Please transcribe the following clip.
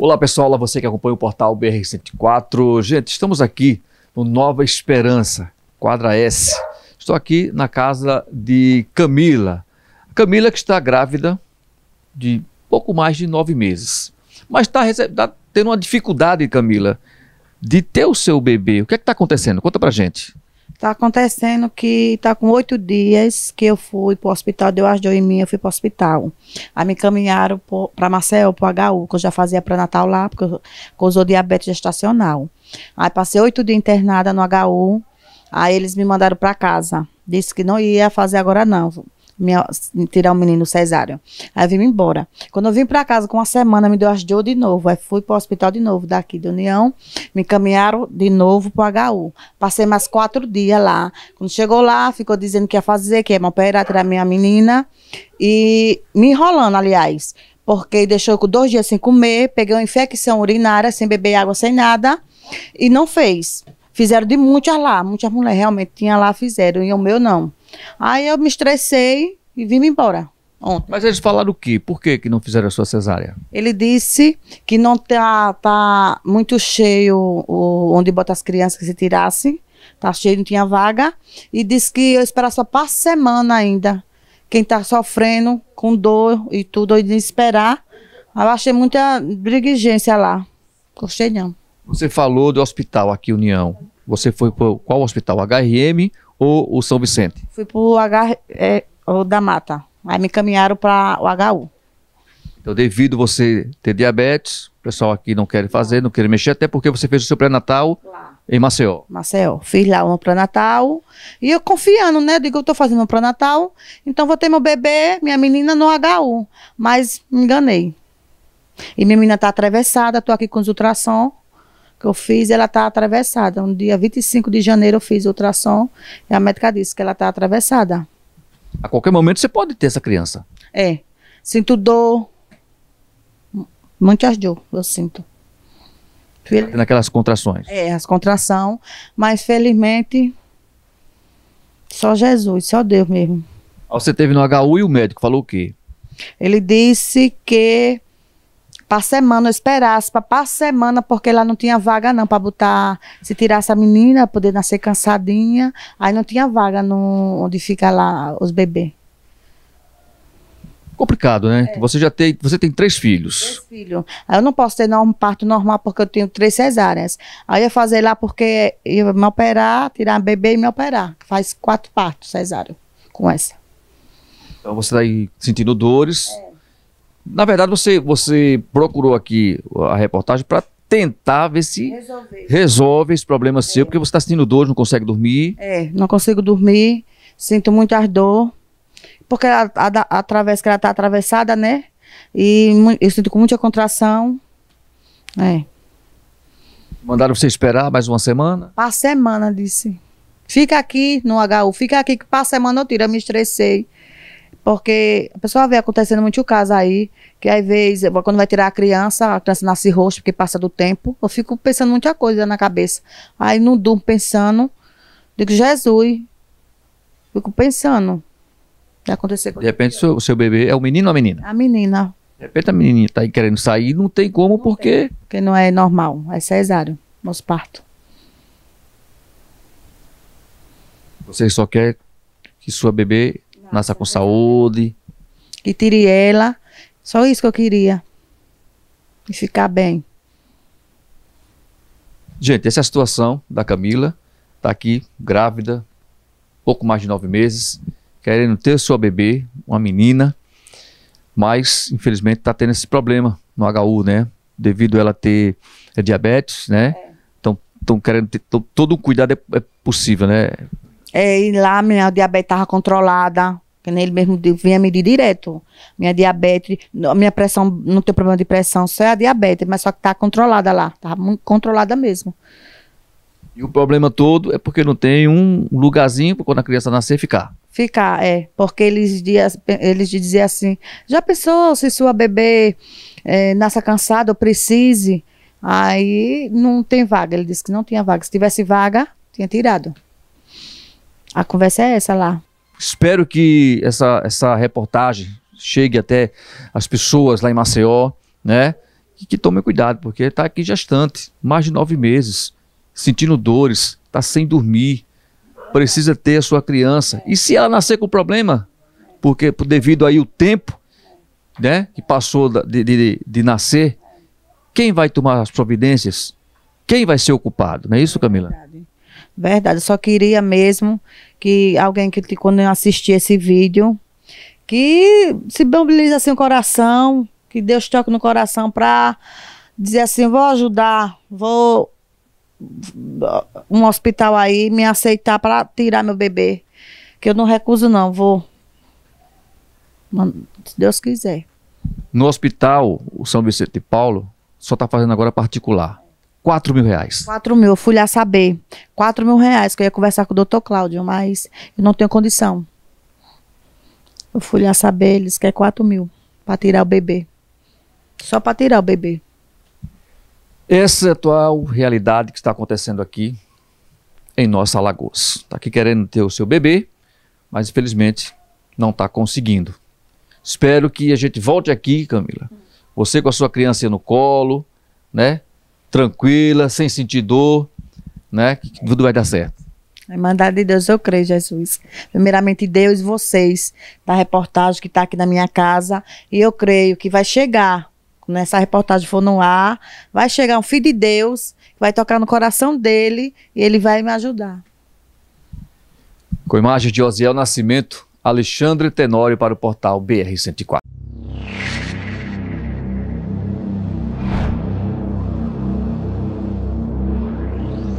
Olá pessoal, olá você que acompanha o portal BR-104. Gente, estamos aqui no Nova Esperança, quadra S. Estou aqui na casa de Camila. Camila que está grávida de pouco mais de nove meses. Mas está tá tendo uma dificuldade, Camila, de ter o seu bebê. O que é está acontecendo? Conta pra gente. Tá acontecendo que tá com oito dias que eu fui pro hospital, deu as dor em mim, eu fui pro hospital. Aí me encaminharam para Marcel, pro HU, que eu já fazia pré-natal lá, porque eu causou diabetes gestacional. Aí passei oito dias internada no HU, aí eles me mandaram para casa. Disse que não ia fazer agora não, minha, tirar o menino cesáreo, Aí eu vim embora. Quando eu vim para casa com uma semana, me deu as dor de novo. Aí fui pro hospital de novo, daqui da União. Me encaminharam de novo pro HU. Passei mais quatro dias lá. Quando chegou lá, ficou dizendo que ia fazer, que ia me operar, tirar minha menina. E me enrolando, aliás. Porque deixou com dois dias sem comer, peguei uma infecção urinária, sem beber água, sem nada. E não fez. Fizeram de muitas lá. Muitas mulheres realmente tinham lá, fizeram. E o meu não. Aí eu me estressei e vim embora. Ontem. Mas eles falaram o quê? Por que, que não fizeram a sua cesárea? Ele disse que não tá, tá muito cheio o, onde bota as crianças que se tirassem, Tá cheio, não tinha vaga. E disse que eu esperar só para semana ainda. Quem tá sofrendo com dor e tudo, eu ia esperar. Eu achei muita brigigência lá. Gostei não. Você falou do hospital aqui, União. Você foi para qual hospital? HRM ou o São Vicente? Fui pro H, é, o da Mata. Aí me encaminharam para o HU. Então, devido você ter diabetes, o pessoal aqui não quer fazer, não quer mexer, até porque você fez o seu pré-natal em Maceió. Maceió. Fiz lá um pré-natal. E eu confiando, né? Digo, eu estou fazendo um pré-natal, então vou ter meu bebê, minha menina no HU. Mas me enganei. E minha menina tá atravessada, tô aqui com os ultrassom que eu fiz, ela está atravessada. No dia 25 de janeiro eu fiz ultrassom e a médica disse que ela está atravessada. A qualquer momento você pode ter essa criança. É. Sinto dor. Muitas dor, eu sinto. Fel... Naquelas contrações. É, as contrações. Mas felizmente, só Jesus, só Deus mesmo. Você teve no HU e o médico falou o quê? Ele disse que para semana, eu esperasse para pra semana, porque lá não tinha vaga não para botar, se tirasse a menina, poder nascer cansadinha, aí não tinha vaga no, onde fica lá os bebês. Complicado, né? É. Você já tem, você tem três filhos. Três filhos. Eu não posso ter um parto normal porque eu tenho três cesáreas. Aí eu fazer lá porque eu me operar, tirar um bebê e me operar. Faz quatro partos cesáreo com essa. Então você está aí sentindo dores. É na verdade, você, você procurou aqui a reportagem para tentar ver se Resolver. resolve esse problema é. seu, porque você está sentindo dor, não consegue dormir. É, não consigo dormir, sinto muita dor, porque a, a, a, a travessa que ela está atravessada, né? E eu sinto com muita contração. É. Mandaram você esperar mais uma semana? Para semana, disse. Fica aqui no HU, fica aqui que passa semana eu tiro, eu me estressei. Porque a pessoa vê acontecendo muito o caso aí, que às vezes, quando vai tirar a criança, a criança nasce roxa porque passa do tempo. Eu fico pensando muita coisa na cabeça. Aí não durmo pensando. Digo, Jesus. Fico pensando. acontecer aconteceu De repente, o seu, seu bebê é o menino ou a menina? A menina. De repente, a menininha está aí querendo sair, não tem como, não porque. Tem. Porque não é normal. É cesário, nosso parto. Você só quer que sua bebê nasça com saúde. e tire ela. Só isso que eu queria. E ficar bem. Gente, essa é a situação da Camila. Está aqui, grávida, pouco mais de nove meses, querendo ter sua bebê, uma menina, mas infelizmente está tendo esse problema no HU, né? Devido ela ter é, diabetes, né? É. Então, estão querendo ter todo o cuidado é, é possível, né? É, e lá minha diabetes estava controlada. Que nem ele mesmo vinha medir direto. Minha diabetes, minha pressão, não tem problema de pressão, só é a diabetes, mas só que está controlada lá. está muito controlada mesmo. E o problema todo é porque não tem um lugarzinho para quando a criança nascer ficar. Ficar, é. Porque eles, dias, eles diziam assim: já pensou se sua bebê é, cansada ou precise? Aí não tem vaga. Ele disse que não tinha vaga. Se tivesse vaga, tinha tirado. A conversa é essa lá. Espero que essa, essa reportagem chegue até as pessoas lá em Maceió, né? E que tomem cuidado, porque está aqui gestante, mais de nove meses, sentindo dores, está sem dormir, precisa ter a sua criança. E se ela nascer com problema, porque devido aí o tempo, né, que passou de, de, de nascer, quem vai tomar as providências? Quem vai ser ocupado? Não é isso, Camila? verdade. Verdade, só queria mesmo que alguém que quando assistir esse vídeo, que se mobilize assim o coração, que Deus toque no coração para dizer assim, vou ajudar, vou um hospital aí me aceitar para tirar meu bebê, que eu não recuso não, vou. Se Deus quiser. No hospital, o São Vicente de Paulo só está fazendo agora particular. 4 mil reais. 4 mil, eu fui lá saber. 4 mil reais, que eu ia conversar com o doutor Cláudio, mas eu não tenho condição. Eu fui lá saber, eles querem 4 mil para tirar o bebê. Só para tirar o bebê. Essa é a atual realidade que está acontecendo aqui em nossa Alagoas. Está aqui querendo ter o seu bebê, mas infelizmente não está conseguindo. Espero que a gente volte aqui, Camila. Você com a sua criança no colo, né? tranquila, sem sentir dor, né? Que tudo vai dar certo. É mandado de Deus, eu creio, Jesus. Primeiramente, Deus e vocês, da reportagem que está aqui na minha casa. E eu creio que vai chegar, quando essa reportagem for no ar, vai chegar um filho de Deus, que vai tocar no coração dele e ele vai me ajudar. Com imagem de Osiel Nascimento, Alexandre Tenório para o portal BR-104.